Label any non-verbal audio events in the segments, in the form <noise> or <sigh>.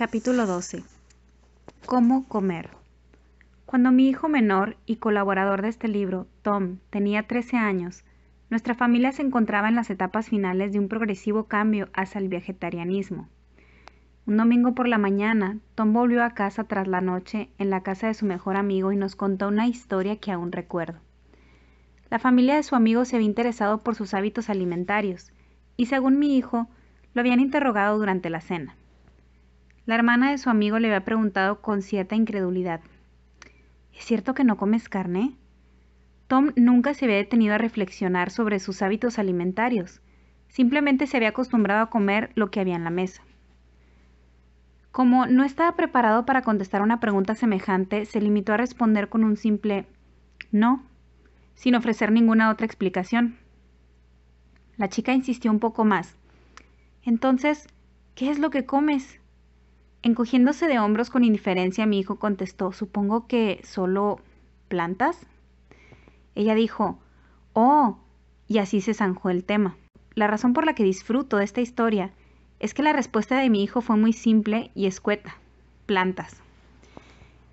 Capítulo 12. ¿Cómo comer? Cuando mi hijo menor y colaborador de este libro, Tom, tenía 13 años, nuestra familia se encontraba en las etapas finales de un progresivo cambio hacia el vegetarianismo. Un domingo por la mañana, Tom volvió a casa tras la noche en la casa de su mejor amigo y nos contó una historia que aún recuerdo. La familia de su amigo se había interesado por sus hábitos alimentarios y según mi hijo, lo habían interrogado durante la cena. La hermana de su amigo le había preguntado con cierta incredulidad, ¿Es cierto que no comes carne? Tom nunca se había detenido a reflexionar sobre sus hábitos alimentarios, simplemente se había acostumbrado a comer lo que había en la mesa. Como no estaba preparado para contestar una pregunta semejante, se limitó a responder con un simple no, sin ofrecer ninguna otra explicación. La chica insistió un poco más. Entonces, ¿qué es lo que comes? Encogiéndose de hombros con indiferencia, mi hijo contestó, supongo que solo plantas. Ella dijo, oh, y así se zanjó el tema. La razón por la que disfruto de esta historia es que la respuesta de mi hijo fue muy simple y escueta, plantas.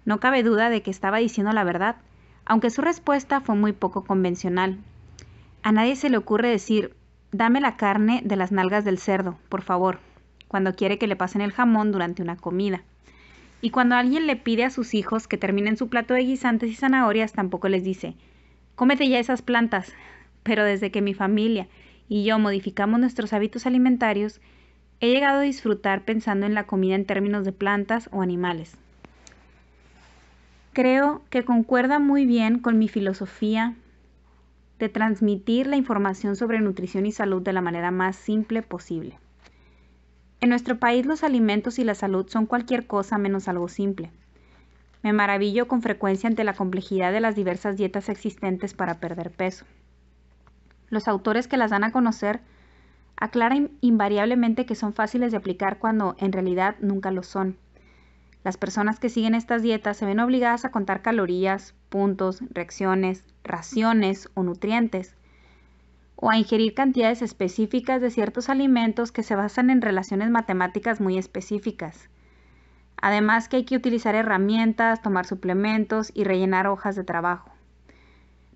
No cabe duda de que estaba diciendo la verdad, aunque su respuesta fue muy poco convencional. A nadie se le ocurre decir, dame la carne de las nalgas del cerdo, por favor cuando quiere que le pasen el jamón durante una comida. Y cuando alguien le pide a sus hijos que terminen su plato de guisantes y zanahorias, tampoco les dice, cómete ya esas plantas. Pero desde que mi familia y yo modificamos nuestros hábitos alimentarios, he llegado a disfrutar pensando en la comida en términos de plantas o animales. Creo que concuerda muy bien con mi filosofía de transmitir la información sobre nutrición y salud de la manera más simple posible. En nuestro país los alimentos y la salud son cualquier cosa menos algo simple. Me maravillo con frecuencia ante la complejidad de las diversas dietas existentes para perder peso. Los autores que las dan a conocer aclaran invariablemente que son fáciles de aplicar cuando en realidad nunca lo son. Las personas que siguen estas dietas se ven obligadas a contar calorías, puntos, reacciones, raciones o nutrientes, o a ingerir cantidades específicas de ciertos alimentos que se basan en relaciones matemáticas muy específicas. Además que hay que utilizar herramientas, tomar suplementos y rellenar hojas de trabajo.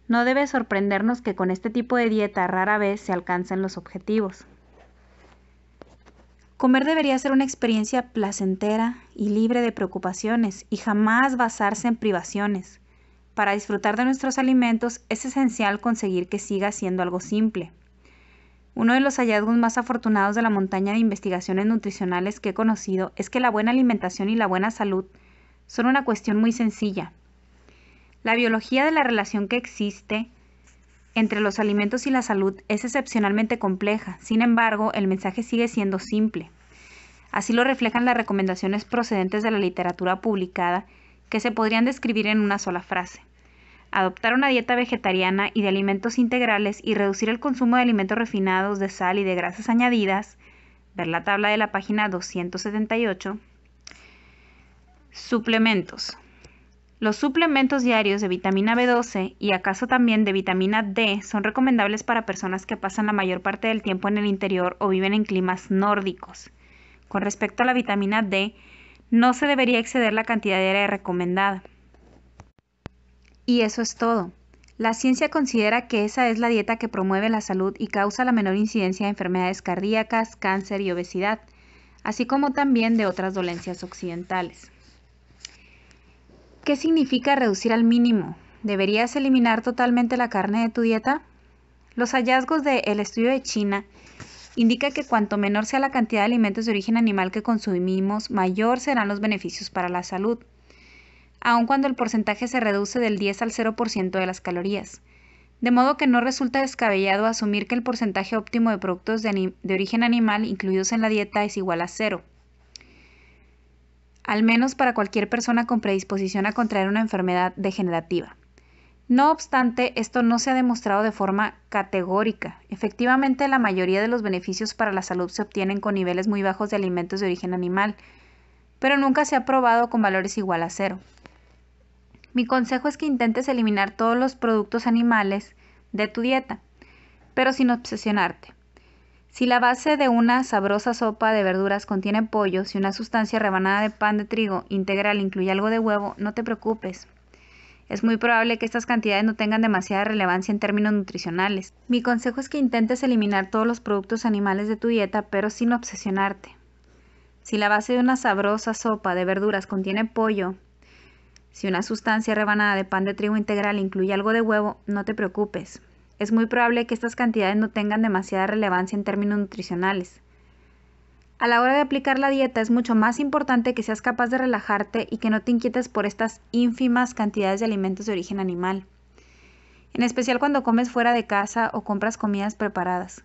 No debe sorprendernos que con este tipo de dieta rara vez se alcancen los objetivos. Comer debería ser una experiencia placentera y libre de preocupaciones y jamás basarse en privaciones. Para disfrutar de nuestros alimentos es esencial conseguir que siga siendo algo simple. Uno de los hallazgos más afortunados de la montaña de investigaciones nutricionales que he conocido es que la buena alimentación y la buena salud son una cuestión muy sencilla. La biología de la relación que existe entre los alimentos y la salud es excepcionalmente compleja, sin embargo, el mensaje sigue siendo simple. Así lo reflejan las recomendaciones procedentes de la literatura publicada que se podrían describir en una sola frase. Adoptar una dieta vegetariana y de alimentos integrales y reducir el consumo de alimentos refinados, de sal y de grasas añadidas, ver la tabla de la página 278. Suplementos. Los suplementos diarios de vitamina B12 y acaso también de vitamina D son recomendables para personas que pasan la mayor parte del tiempo en el interior o viven en climas nórdicos. Con respecto a la vitamina D, no se debería exceder la cantidad de recomendada. Y eso es todo. La ciencia considera que esa es la dieta que promueve la salud y causa la menor incidencia de enfermedades cardíacas, cáncer y obesidad, así como también de otras dolencias occidentales. ¿Qué significa reducir al mínimo? ¿Deberías eliminar totalmente la carne de tu dieta? Los hallazgos del estudio de China indica que cuanto menor sea la cantidad de alimentos de origen animal que consumimos, mayor serán los beneficios para la salud, aun cuando el porcentaje se reduce del 10 al 0% de las calorías. De modo que no resulta descabellado asumir que el porcentaje óptimo de productos de, origen animal incluidos en la dieta es igual a cero al menos para cualquier persona con predisposición a contraer una enfermedad degenerativa. No obstante, esto no se ha demostrado de forma categórica. Efectivamente, la mayoría de los beneficios para la salud se obtienen con niveles muy bajos de alimentos de origen animal, pero nunca se ha probado con valores igual a cero. Mi consejo es que intentes eliminar todos los productos animales de tu dieta, pero sin obsesionarte. Si la base de una sabrosa sopa de verduras contiene pollo, si una sustancia rebanada de pan de trigo integral incluye algo de huevo, no te preocupes es muy probable que estas cantidades no tengan demasiada relevancia en términos nutricionales. Mi consejo es que intentes eliminar todos los productos animales de tu dieta, pero sin obsesionarte. Si la base de una sabrosa sopa de verduras contiene pollo, si una sustancia rebanada de pan de trigo integral incluye algo de huevo, no te preocupes. Es muy probable que estas cantidades no tengan demasiada relevancia en términos nutricionales. A la hora de aplicar la dieta es mucho más importante que seas capaz de relajarte y que no te inquietes por estas ínfimas cantidades de alimentos de origen animal, en especial cuando comes fuera de casa o compras comidas preparadas.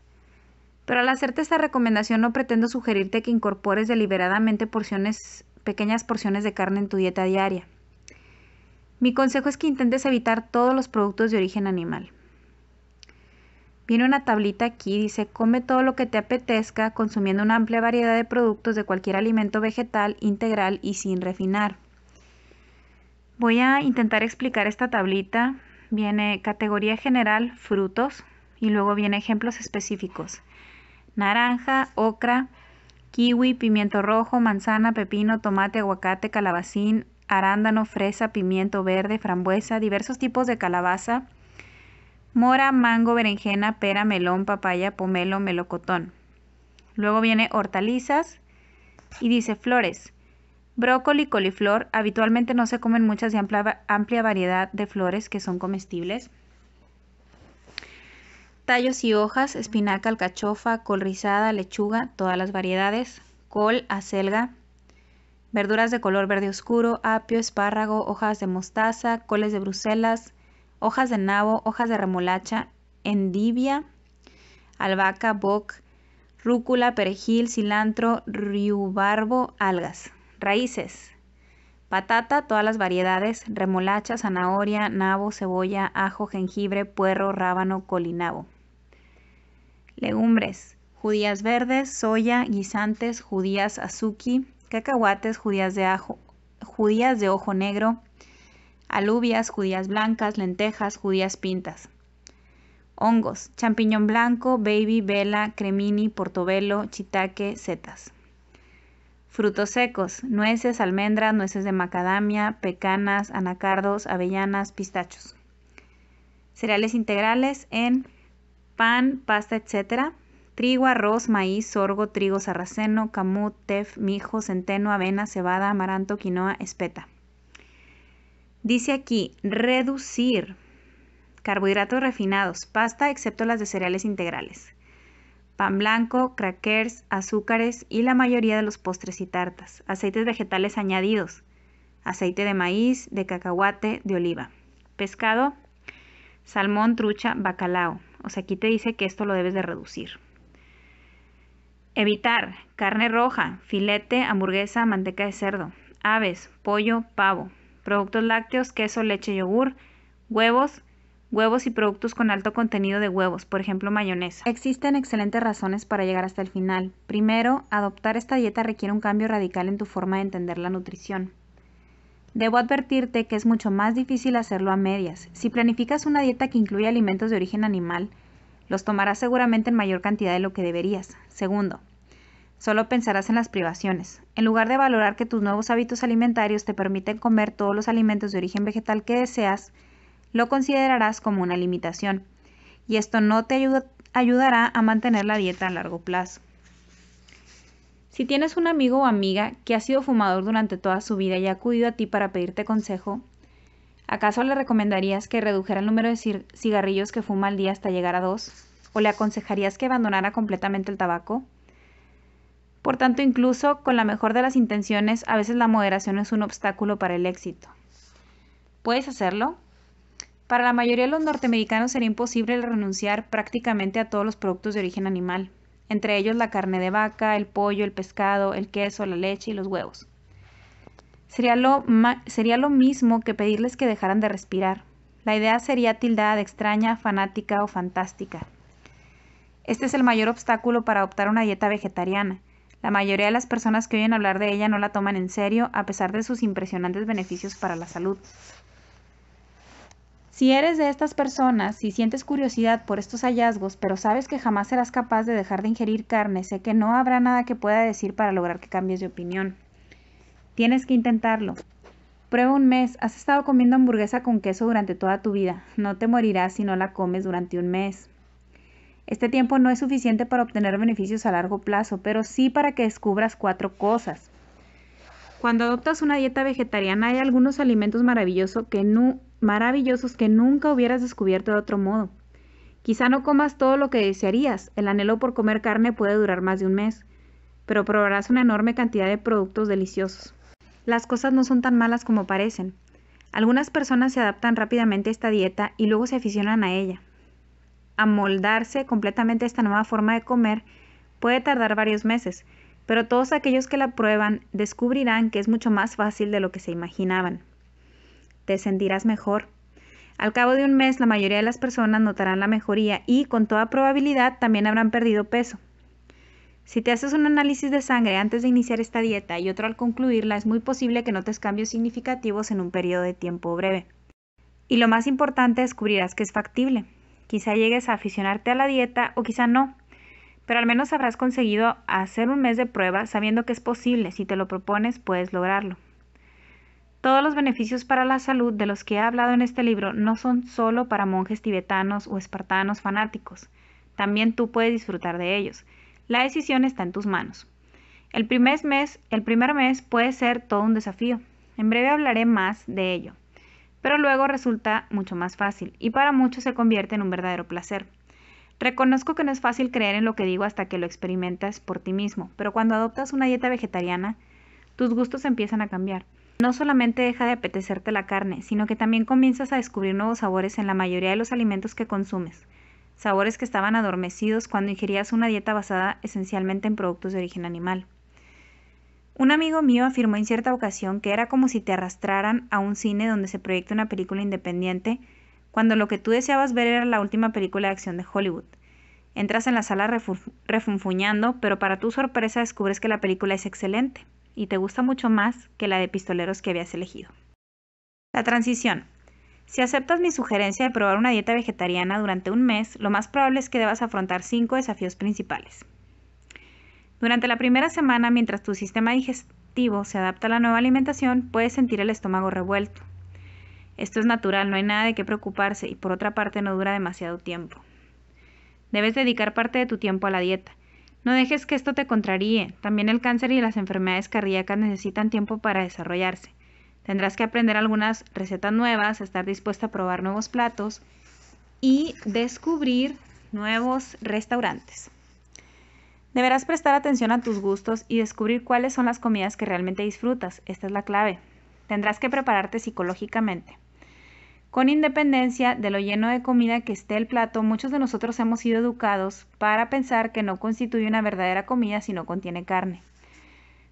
Pero al hacerte esta recomendación no pretendo sugerirte que incorpores deliberadamente porciones, pequeñas porciones de carne en tu dieta diaria. Mi consejo es que intentes evitar todos los productos de origen animal. Viene una tablita aquí, dice, come todo lo que te apetezca, consumiendo una amplia variedad de productos de cualquier alimento vegetal, integral y sin refinar. Voy a intentar explicar esta tablita. Viene categoría general, frutos, y luego viene ejemplos específicos. Naranja, ocra, kiwi, pimiento rojo, manzana, pepino, tomate, aguacate, calabacín, arándano, fresa, pimiento verde, frambuesa, diversos tipos de calabaza, mora, mango, berenjena, pera, melón, papaya, pomelo, melocotón. Luego viene hortalizas y dice flores. Brócoli, coliflor, habitualmente no se comen muchas y amplia, amplia variedad de flores que son comestibles. Tallos y hojas, espinaca, alcachofa, col rizada, lechuga, todas las variedades, col, acelga, verduras de color verde oscuro, apio, espárrago, hojas de mostaza, coles de Bruselas, hojas de nabo, hojas de remolacha, endivia, albahaca, boc, rúcula, perejil, cilantro, riubarbo, algas. Raíces. Patata, todas las variedades, remolacha, zanahoria, nabo, cebolla, ajo, jengibre, puerro, rábano, colinabo. Legumbres, judías verdes, soya, guisantes, judías azuki, cacahuates, judías de ajo, judías de ojo negro, alubias, judías blancas, lentejas, judías pintas. Hongos, champiñón blanco, baby, vela, cremini, portobelo, chitaque, setas. Frutos secos, nueces, almendras, nueces de macadamia, pecanas, anacardos, avellanas, pistachos. Cereales integrales en pan, pasta, etc. Trigo, arroz, maíz, sorgo, trigo sarraceno, camut, tef, mijo, centeno, avena, cebada, amaranto, quinoa, espeta. Dice aquí, reducir carbohidratos refinados, pasta excepto las de cereales integrales, pan blanco, crackers, azúcares y la mayoría de los postres y tartas, aceites vegetales añadidos, aceite de maíz, de cacahuate, de oliva, pescado, salmón, trucha, bacalao. O sea, aquí te dice que esto lo debes de reducir. Evitar carne roja, filete, hamburguesa, manteca de cerdo, aves, pollo, pavo, productos lácteos, queso, leche, yogur, huevos, huevos y productos con alto contenido de huevos, por ejemplo mayonesa. Existen excelentes razones para llegar hasta el final. Primero, adoptar esta dieta requiere un cambio radical en tu forma de entender la nutrición. Debo advertirte que es mucho más difícil hacerlo a medias. Si planificas una dieta que incluye alimentos de origen animal, los tomarás seguramente en mayor cantidad de lo que deberías. Segundo, Solo pensarás en las privaciones. En lugar de valorar que tus nuevos hábitos alimentarios te permiten comer todos los alimentos de origen vegetal que deseas, lo considerarás como una limitación. Y esto no te ayudará a mantener la dieta a largo plazo. Si tienes un amigo o amiga que ha sido fumador durante toda su vida y ha acudido a ti para pedirte consejo, ¿acaso le recomendarías que redujera el número de cigarrillos que fuma al día hasta llegar a dos? ¿O le aconsejarías que abandonara completamente el tabaco? Por tanto, incluso con la mejor de las intenciones, a veces la moderación es un obstáculo para el éxito. ¿Puedes hacerlo? Para la mayoría de los norteamericanos sería imposible renunciar prácticamente a todos los productos de origen animal, entre ellos la carne de vaca, el pollo, el pescado, el queso, la leche y los huevos. Sería lo, sería lo mismo que pedirles que dejaran de respirar. La idea sería tildada de extraña, fanática o fantástica. Este es el mayor obstáculo para adoptar una dieta vegetariana, la mayoría de las personas que oyen hablar de ella no la toman en serio, a pesar de sus impresionantes beneficios para la salud. Si eres de estas personas, si sientes curiosidad por estos hallazgos, pero sabes que jamás serás capaz de dejar de ingerir carne, sé que no habrá nada que pueda decir para lograr que cambies de opinión. Tienes que intentarlo. Prueba un mes. Has estado comiendo hamburguesa con queso durante toda tu vida. No te morirás si no la comes durante un mes. Este tiempo no es suficiente para obtener beneficios a largo plazo, pero sí para que descubras cuatro cosas. Cuando adoptas una dieta vegetariana hay algunos alimentos maravillosos que, nunca hubieras descubierto de otro modo. Quizá no comas todo lo que desearías, el anhelo por comer carne puede durar más de un mes, pero probarás una enorme cantidad de productos deliciosos. Las cosas no son tan malas como parecen. Algunas personas se adaptan rápidamente a esta dieta y luego se aficionan a ella amoldarse completamente esta nueva forma de comer puede tardar varios meses, pero todos aquellos que la prueban descubrirán que es mucho más fácil de lo que se imaginaban. Te sentirás mejor. Al cabo de un mes la mayoría de las personas notarán la mejoría y con toda probabilidad también habrán perdido peso. Si te haces un análisis de sangre antes de iniciar esta dieta y otro al concluirla, es muy posible que notes cambios significativos en un periodo de tiempo breve. Y lo más importante, descubrirás que es factible. Quizá llegues a aficionarte a la dieta o quizá no, pero al menos habrás conseguido hacer un mes de prueba sabiendo que es posible, si te lo propones puedes lograrlo. Todos los beneficios para la salud de los que he hablado en este libro no son solo para monjes tibetanos o espartanos fanáticos, también tú puedes disfrutar de ellos. La decisión está en tus manos. El primer mes, el primer mes puede ser todo un desafío. En breve hablaré más de ello pero luego resulta mucho más fácil y para muchos se convierte en un verdadero placer. Reconozco que no es fácil creer en lo que digo hasta que lo experimentas por ti mismo, pero cuando adoptas una dieta vegetariana, tus gustos empiezan a cambiar. No solamente deja de apetecerte la carne, sino que también comienzas a descubrir nuevos sabores en la mayoría de los alimentos que consumes, sabores que estaban adormecidos cuando ingerías una dieta basada esencialmente en productos de origen animal. Un amigo mío afirmó en cierta ocasión que era como si te arrastraran a un cine donde se proyecta una película independiente, cuando lo que tú deseabas ver era la última película de acción de Hollywood. Entras en la sala refunfuñando, pero para tu sorpresa descubres que la película es excelente y te gusta mucho más que la de pistoleros que habías elegido. La transición. Si aceptas mi sugerencia de probar una dieta vegetariana durante un mes, lo más probable es que debas afrontar cinco desafíos principales. Durante la primera semana, mientras tu sistema digestivo se adapta a la nueva alimentación, puedes sentir el estómago revuelto. Esto es natural, no hay nada de qué preocuparse y por otra parte no dura demasiado tiempo. Debes dedicar parte de tu tiempo a la dieta. No dejes que esto te contraríe. También el cáncer y las enfermedades cardíacas necesitan tiempo para desarrollarse. Tendrás que aprender algunas recetas nuevas, estar dispuesta a probar nuevos platos y descubrir nuevos restaurantes. Deberás prestar atención a tus gustos y descubrir cuáles son las comidas que realmente disfrutas. Esta es la clave. Tendrás que prepararte psicológicamente. Con independencia de lo lleno de comida que esté el plato, muchos de nosotros hemos sido educados para pensar que no constituye una verdadera comida si no contiene carne.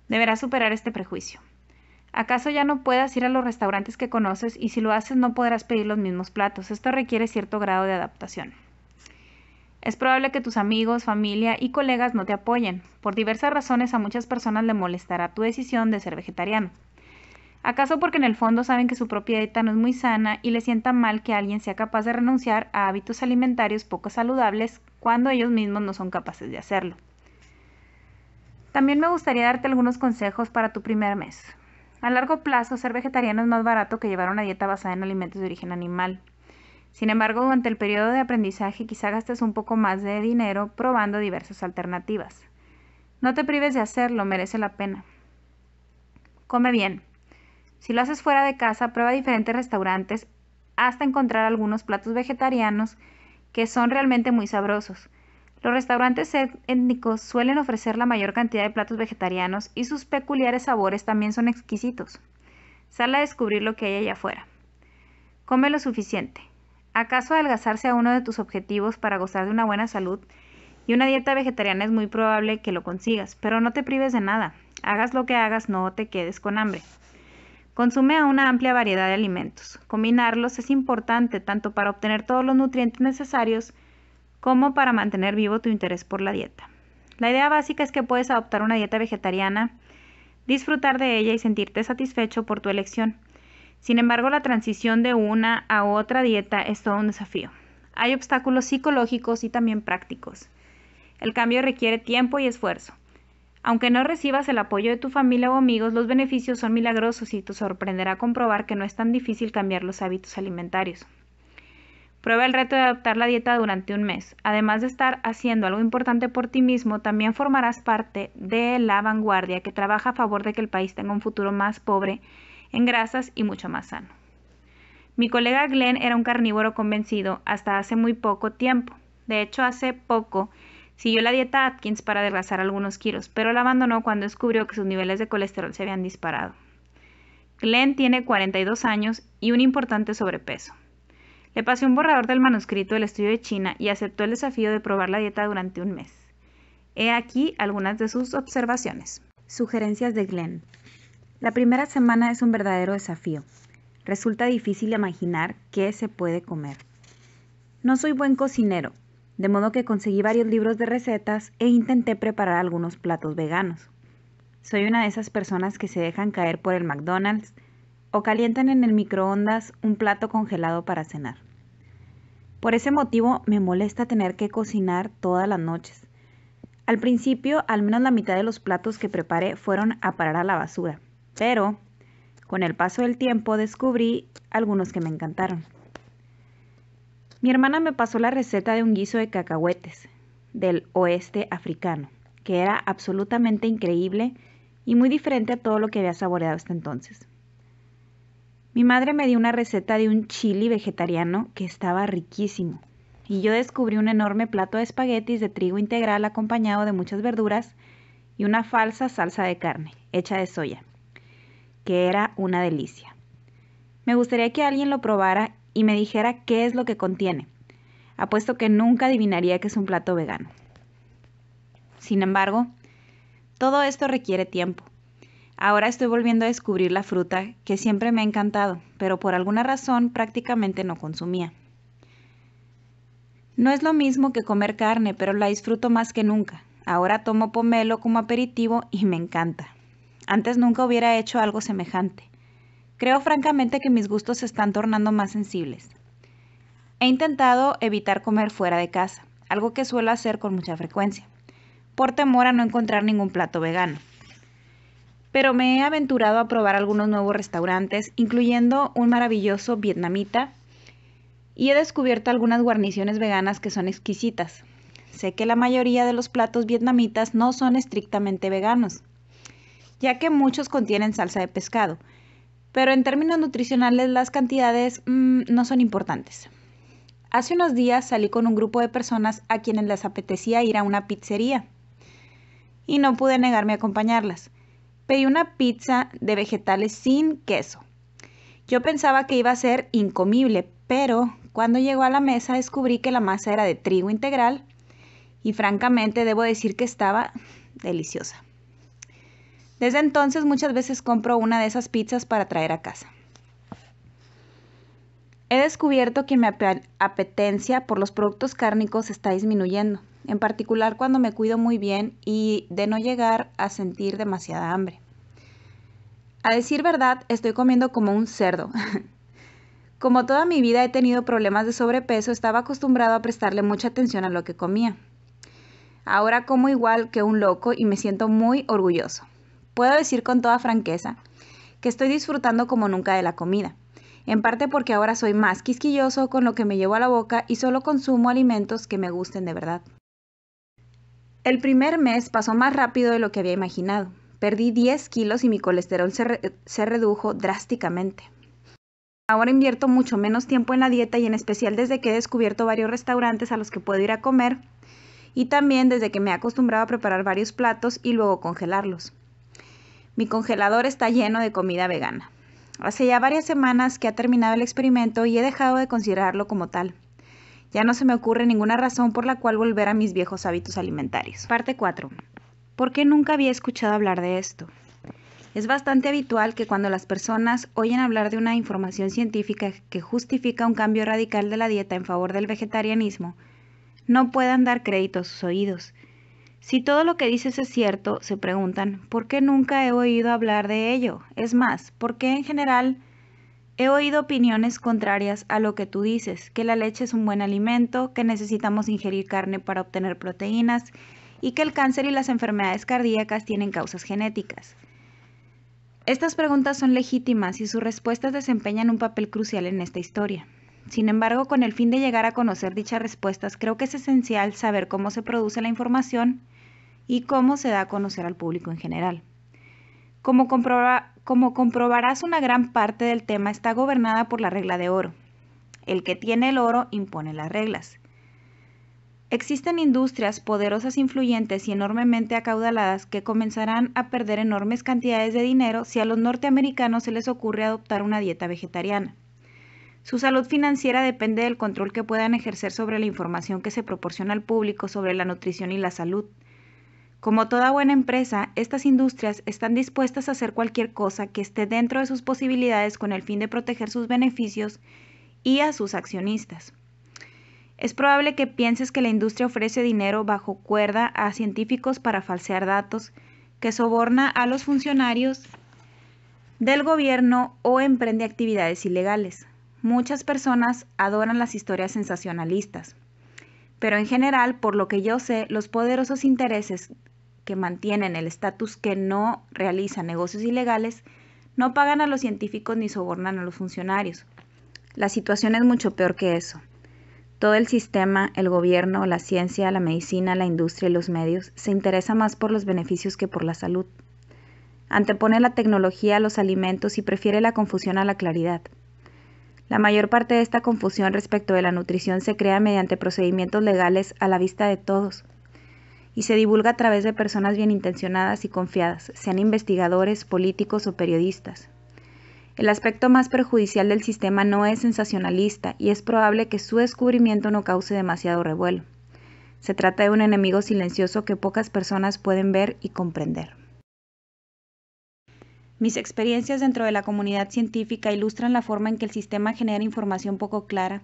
Deberás superar este prejuicio. ¿Acaso ya no puedas ir a los restaurantes que conoces y si lo haces no podrás pedir los mismos platos? Esto requiere cierto grado de adaptación. Es probable que tus amigos, familia y colegas no te apoyen. Por diversas razones a muchas personas le molestará tu decisión de ser vegetariano. ¿Acaso porque en el fondo saben que su propia dieta no es muy sana y le sienta mal que alguien sea capaz de renunciar a hábitos alimentarios poco saludables cuando ellos mismos no son capaces de hacerlo? También me gustaría darte algunos consejos para tu primer mes. A largo plazo, ser vegetariano es más barato que llevar una dieta basada en alimentos de origen animal. Sin embargo, durante el periodo de aprendizaje quizá gastes un poco más de dinero probando diversas alternativas. No te prives de hacerlo, merece la pena. Come bien. Si lo haces fuera de casa, prueba diferentes restaurantes hasta encontrar algunos platos vegetarianos que son realmente muy sabrosos. Los restaurantes étnicos suelen ofrecer la mayor cantidad de platos vegetarianos y sus peculiares sabores también son exquisitos. Sal a descubrir lo que hay allá afuera. Come lo suficiente. ¿Acaso adelgazarse a uno de tus objetivos para gozar de una buena salud? Y una dieta vegetariana es muy probable que lo consigas, pero no te prives de nada. Hagas lo que hagas, no te quedes con hambre. Consume a una amplia variedad de alimentos. Combinarlos es importante tanto para obtener todos los nutrientes necesarios como para mantener vivo tu interés por la dieta. La idea básica es que puedes adoptar una dieta vegetariana, disfrutar de ella y sentirte satisfecho por tu elección. Sin embargo, la transición de una a otra dieta es todo un desafío. Hay obstáculos psicológicos y también prácticos. El cambio requiere tiempo y esfuerzo. Aunque no recibas el apoyo de tu familia o amigos, los beneficios son milagrosos y te sorprenderá comprobar que no es tan difícil cambiar los hábitos alimentarios. Prueba el reto de adoptar la dieta durante un mes. Además de estar haciendo algo importante por ti mismo, también formarás parte de la vanguardia que trabaja a favor de que el país tenga un futuro más pobre en grasas y mucho más sano. Mi colega Glenn era un carnívoro convencido hasta hace muy poco tiempo. De hecho, hace poco siguió la dieta Atkins para adelgazar algunos kilos, pero la abandonó cuando descubrió que sus niveles de colesterol se habían disparado. Glenn tiene 42 años y un importante sobrepeso. Le pasé un borrador del manuscrito del estudio de China y aceptó el desafío de probar la dieta durante un mes. He aquí algunas de sus observaciones. Sugerencias de Glenn. La primera semana es un verdadero desafío. Resulta difícil imaginar qué se puede comer. No soy buen cocinero, de modo que conseguí varios libros de recetas e intenté preparar algunos platos veganos. Soy una de esas personas que se dejan caer por el McDonald's o calientan en el microondas un plato congelado para cenar. Por ese motivo me molesta tener que cocinar todas las noches. Al principio, al menos la mitad de los platos que preparé fueron a parar a la basura pero con el paso del tiempo descubrí algunos que me encantaron. Mi hermana me pasó la receta de un guiso de cacahuetes del oeste africano, que era absolutamente increíble y muy diferente a todo lo que había saboreado hasta entonces. Mi madre me dio una receta de un chili vegetariano que estaba riquísimo, y yo descubrí un enorme plato de espaguetis de trigo integral acompañado de muchas verduras y una falsa salsa de carne, hecha de soya que era una delicia. Me gustaría que alguien lo probara y me dijera qué es lo que contiene. Apuesto que nunca adivinaría que es un plato vegano. Sin embargo, todo esto requiere tiempo. Ahora estoy volviendo a descubrir la fruta que siempre me ha encantado, pero por alguna razón prácticamente no consumía. No es lo mismo que comer carne, pero la disfruto más que nunca. Ahora tomo pomelo como aperitivo y me encanta. Antes nunca hubiera hecho algo semejante. Creo francamente que mis gustos se están tornando más sensibles. He intentado evitar comer fuera de casa, algo que suelo hacer con mucha frecuencia, por temor a no encontrar ningún plato vegano. Pero me he aventurado a probar algunos nuevos restaurantes, incluyendo un maravilloso vietnamita, y he descubierto algunas guarniciones veganas que son exquisitas. Sé que la mayoría de los platos vietnamitas no son estrictamente veganos, ya que muchos contienen salsa de pescado, pero en términos nutricionales las cantidades mm, no son importantes. Hace unos días salí con un grupo de personas a quienes les apetecía ir a una pizzería y no pude negarme a acompañarlas. Pedí una pizza de vegetales sin queso. Yo pensaba que iba a ser incomible, pero cuando llegó a la mesa descubrí que la masa era de trigo integral y francamente debo decir que estaba deliciosa. Desde entonces muchas veces compro una de esas pizzas para traer a casa. He descubierto que mi apetencia por los productos cárnicos está disminuyendo, en particular cuando me cuido muy bien y de no llegar a sentir demasiada hambre. A decir verdad, estoy comiendo como un cerdo. <laughs> como toda mi vida he tenido problemas de sobrepeso, estaba acostumbrado a prestarle mucha atención a lo que comía. Ahora como igual que un loco y me siento muy orgulloso. Puedo decir con toda franqueza que estoy disfrutando como nunca de la comida, en parte porque ahora soy más quisquilloso con lo que me llevo a la boca y solo consumo alimentos que me gusten de verdad. El primer mes pasó más rápido de lo que había imaginado. Perdí 10 kilos y mi colesterol se, se redujo drásticamente. Ahora invierto mucho menos tiempo en la dieta y en especial desde que he descubierto varios restaurantes a los que puedo ir a comer y también desde que me he acostumbrado a preparar varios platos y luego congelarlos. Mi congelador está lleno de comida vegana. Hace ya varias semanas que ha terminado el experimento y he dejado de considerarlo como tal. Ya no se me ocurre ninguna razón por la cual volver a mis viejos hábitos alimentarios. Parte 4. ¿Por qué nunca había escuchado hablar de esto? Es bastante habitual que cuando las personas oyen hablar de una información científica que justifica un cambio radical de la dieta en favor del vegetarianismo, no puedan dar crédito a sus oídos si todo lo que dices es cierto, se preguntan, ¿por qué nunca he oído hablar de ello? Es más, ¿por qué en general he oído opiniones contrarias a lo que tú dices? Que la leche es un buen alimento, que necesitamos ingerir carne para obtener proteínas y que el cáncer y las enfermedades cardíacas tienen causas genéticas. Estas preguntas son legítimas y sus respuestas desempeñan un papel crucial en esta historia. Sin embargo, con el fin de llegar a conocer dichas respuestas, creo que es esencial saber cómo se produce la información y cómo se da a conocer al público en general. Como, comprobarás, una gran parte del tema está gobernada por la regla de oro. El que tiene el oro impone las reglas. Existen industrias poderosas, influyentes y enormemente acaudaladas que comenzarán a perder enormes cantidades de dinero si a los norteamericanos se les ocurre adoptar una dieta vegetariana. Su salud financiera depende del control que puedan ejercer sobre la información que se proporciona al público sobre la nutrición y la salud. Como toda buena empresa, estas industrias están dispuestas a hacer cualquier cosa que esté dentro de sus posibilidades con el fin de proteger sus beneficios y a sus accionistas. Es probable que pienses que la industria ofrece dinero bajo cuerda a científicos para falsear datos, que soborna a los funcionarios del gobierno o emprende actividades ilegales. Muchas personas adoran las historias sensacionalistas, pero en general, por lo que yo sé, los poderosos intereses que mantienen el estatus que no realizan negocios ilegales, no pagan a los científicos ni sobornan a los funcionarios. La situación es mucho peor que eso. Todo el sistema, el gobierno, la ciencia, la medicina, la industria y los medios se interesa más por los beneficios que por la salud. Antepone la tecnología a los alimentos y prefiere la confusión a la claridad. La mayor parte de esta confusión respecto de la nutrición se crea mediante procedimientos legales a la vista de todos y se divulga a través de personas bien intencionadas y confiadas, sean investigadores, políticos o periodistas. El aspecto más perjudicial del sistema no es sensacionalista y es probable que su descubrimiento no cause demasiado revuelo. Se trata de un enemigo silencioso que pocas personas pueden ver y comprender. Mis experiencias dentro de la comunidad científica ilustran la forma en que el sistema genera información poco clara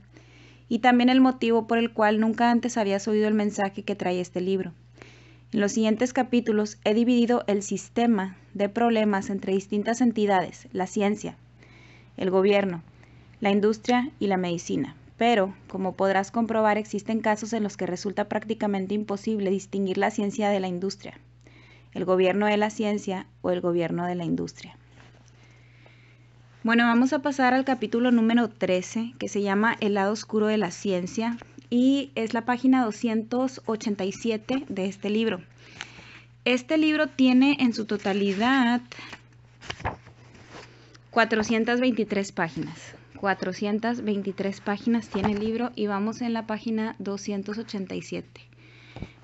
y también el motivo por el cual nunca antes habías oído el mensaje que trae este libro. En los siguientes capítulos he dividido el sistema de problemas entre distintas entidades, la ciencia, el gobierno, la industria y la medicina. Pero, como podrás comprobar, existen casos en los que resulta prácticamente imposible distinguir la ciencia de la industria, el gobierno de la ciencia o el gobierno de la industria. Bueno, vamos a pasar al capítulo número 13, que se llama El lado oscuro de la ciencia, y es la página 287 de este libro. Este libro tiene en su totalidad 423 páginas. 423 páginas tiene el libro y vamos en la página 287.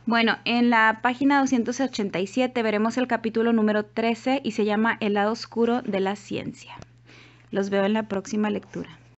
Bueno, en la página 287 veremos el capítulo número 13 y se llama El lado oscuro de la ciencia. Los veo en la próxima lectura.